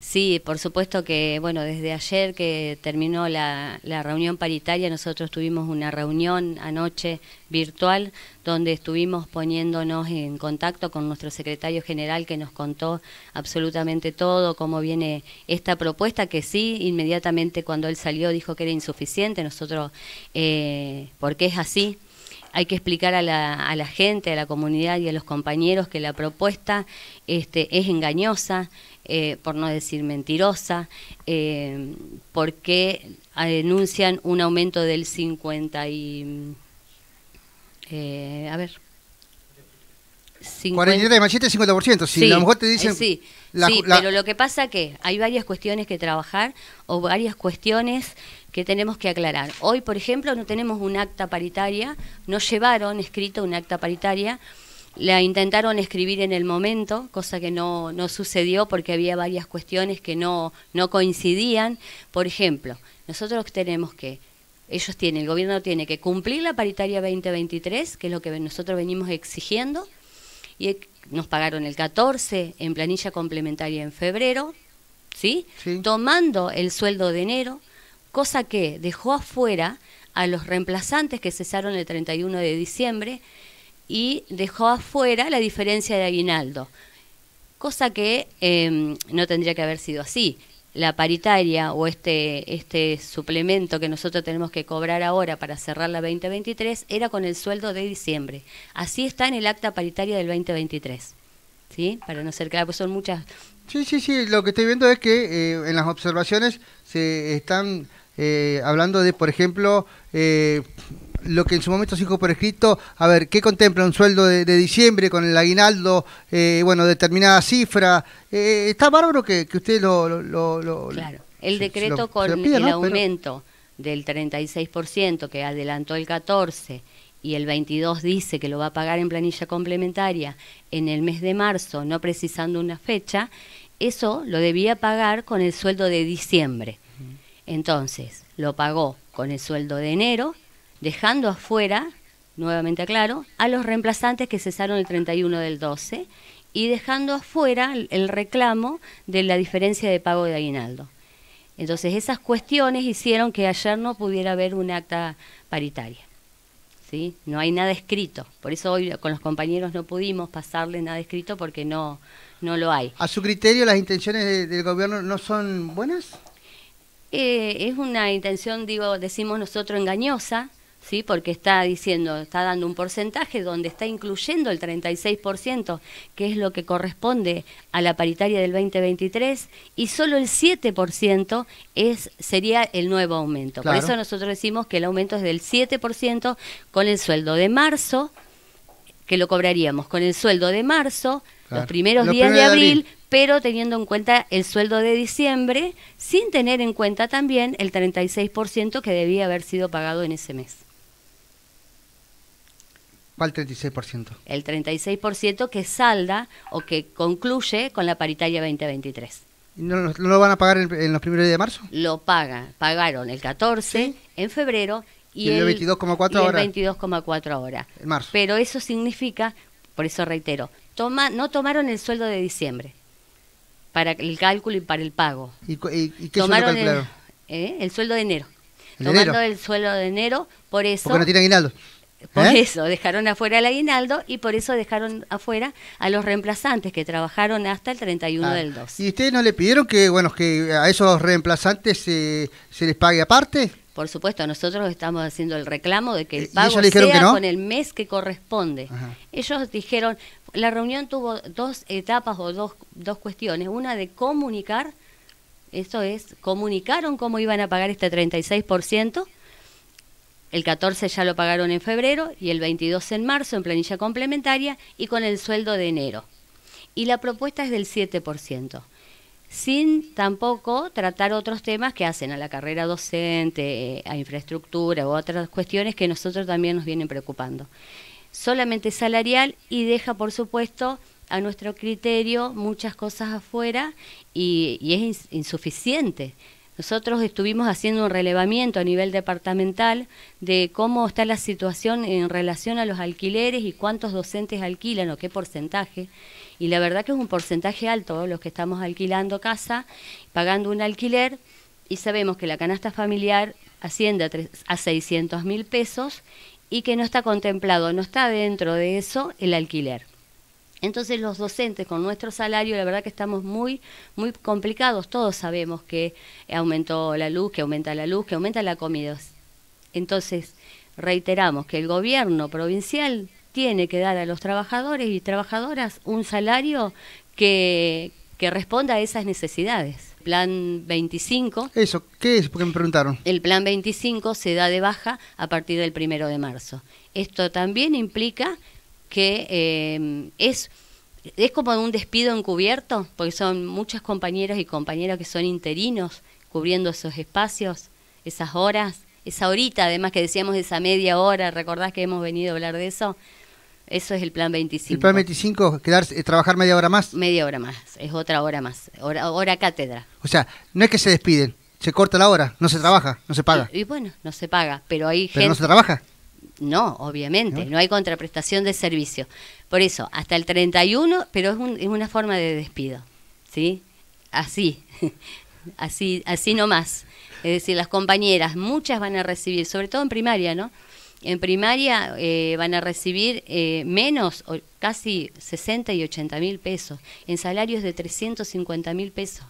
Sí, por supuesto que, bueno, desde ayer que terminó la, la, reunión paritaria, nosotros tuvimos una reunión anoche virtual donde estuvimos poniéndonos en contacto con nuestro secretario general que nos contó absolutamente todo, cómo viene esta propuesta, que sí, inmediatamente cuando él salió dijo que era insuficiente, nosotros, eh, porque es así, hay que explicar a la, gente, a la comunidad y a los compañeros que la propuesta este, es engañosa, eh, por no decir mentirosa, eh, porque ah, denuncian un aumento del 50 y... Eh, a ver... 43 más 7 50%, si sí, a lo mejor te dicen... Sí, pero lo que pasa que hay varias cuestiones que trabajar o varias cuestiones que tenemos que aclarar. Hoy, por ejemplo, no tenemos un acta paritaria, no llevaron escrito un acta paritaria, la intentaron escribir en el momento, cosa que no, no sucedió porque había varias cuestiones que no, no coincidían. Por ejemplo, nosotros tenemos que ellos tienen, el gobierno tiene que cumplir la paritaria 2023, que es lo que nosotros venimos exigiendo, y nos pagaron el 14 en planilla complementaria en febrero, Tomando el sueldo de enero, cosa que dejó afuera a los reemplazantes que cesaron el 31 de diciembre y dejó afuera la diferencia de aguinaldo, cosa que em, no tendría que haber sido así. La paritaria o este, este suplemento que nosotros tenemos que cobrar ahora para cerrar la 2023 era con el sueldo de diciembre. Así está en el acta paritaria del 2023. ¿Sí? Para no ser claro, pues son muchas Sí, sí, sí, lo que estoy viendo es que eh, en las observaciones se están eh, hablando de, por ejemplo, eh, lo que en su momento se dijo por escrito, a ver, ¿qué contempla un sueldo de, diciembre con el aguinaldo, bueno, determinada cifra? está bárbaro que, usted lo, Claro, el decreto con el aumento del 36% que adelantó el 14% y el 22 dice que lo va a pagar en planilla complementaria en el mes de marzo, no precisando una fecha, eso lo debía pagar con el sueldo de diciembre. Entonces, lo pagó con el sueldo de enero, dejando afuera, nuevamente aclaro, a los reemplazantes que cesaron el 31 del 12 y dejando afuera el reclamo de la diferencia de pago de aguinaldo. Entonces, esas cuestiones hicieron que ayer no pudiera haber un acta paritaria. ¿sí? No hay nada escrito. Por eso hoy con los compañeros no pudimos pasarle nada escrito porque no, no lo hay. ¿A su criterio las intenciones del gobierno no son buenas? Eh, es una intención, digo, decimos nosotros, engañosa, ¿sí? porque está diciendo, está dando un porcentaje donde está incluyendo el 36%, que es lo que corresponde a la paritaria del 2023, y solo el 7% es, sería el nuevo aumento. Por eso nosotros decimos que el aumento es del 7% con el sueldo de marzo, que lo cobraríamos con el sueldo de marzo, los primeros días de abril, pero teniendo en cuenta el sueldo de diciembre, sin tener en cuenta también el 36% que debía haber sido pagado en ese mes. ¿Cuál 36%? El 36% que salda o que concluye con la paritaria 2023. ¿No, lo van a pagar en, los primeros días de marzo? Lo pagan. Pagaron el 14 en febrero y, el 22,4 ahora. 22,4 En Pero eso significa, por eso reitero, toma, no tomaron el sueldo de diciembre para el cálculo y para el pago. ¿Y, qué calcularon? ¿eh? El, sueldo de enero. ¿El tomando el sueldo de enero, por eso... Porque no tiene aguinaldo. Por ¿Eh? eso dejaron afuera al aguinaldo y por eso dejaron afuera a los reemplazantes que trabajaron hasta el 31 ah, del 2. ¿Y ustedes no le pidieron que bueno que a esos reemplazantes se les pague aparte? Por supuesto, nosotros estamos haciendo el reclamo de que el eh, pago sea con el mes que corresponde. Ellos dijeron, la reunión tuvo dos etapas o dos, dos cuestiones, una de comunicar, eso es, comunicaron cómo iban a pagar este 36%, el 14 ya lo pagaron en febrero y el 22 en marzo en planilla complementaria y con el sueldo de enero. Y la propuesta es del 7%, sin tampoco tratar otros temas que hacen a la carrera docente, eh, a infraestructura u otras cuestiones que nosotros también nos vienen preocupando. Solamente salarial y deja, por supuesto, a nuestro criterio muchas cosas afuera y es insuficiente. Nosotros estuvimos haciendo un relevamiento a nivel departamental de cómo está la situación en relación a los alquileres y cuántos docentes alquilan o qué porcentaje. Y la verdad que es un porcentaje alto los que estamos alquilando casa, pagando un alquiler y sabemos que la canasta familiar asciende a, 600 mil pesos y que no está contemplado, no está dentro de eso el alquiler. Entonces los docentes con nuestro salario, la verdad que estamos muy, muy complicados. Todos sabemos que aumentó la luz, que aumenta la luz, que aumenta la comida. Entonces, reiteramos que el gobierno provincial tiene que dar a los trabajadores y trabajadoras un salario que, que responda a esas necesidades. Plan 25. Eso, ¿qué es? Porque me preguntaron. El plan 25 se da de baja a partir del primero de marzo. Esto también implica que em, es, es como un despido encubierto, porque son muchos compañeros y compañeras que son interinos cubriendo esos espacios, esas horas, esa horita, además que decíamos esa media hora, recordás que hemos venido a hablar de eso. Eso es el plan 25. ¿El plan 25? Quedarse, eh, ¿Trabajar media hora más? Media hora más, es otra hora más, hora, hora cátedra. O sea, no es que se despiden, se corta la hora, no se trabaja, no se paga. Y, bueno, no se paga, pero hay ¿Pero no se trabaja? No, obviamente, no, hay contraprestación de servicio. Por eso, hasta el 31, pero es, es una forma de despido, ¿sí? Así, así, así nomás. Es decir, las compañeras, muchas van a recibir, sobre todo en primaria, ¿no? En primaria eh, van a recibir eh, menos, o casi 60 y 80 mil pesos, en salarios de 350 mil pesos.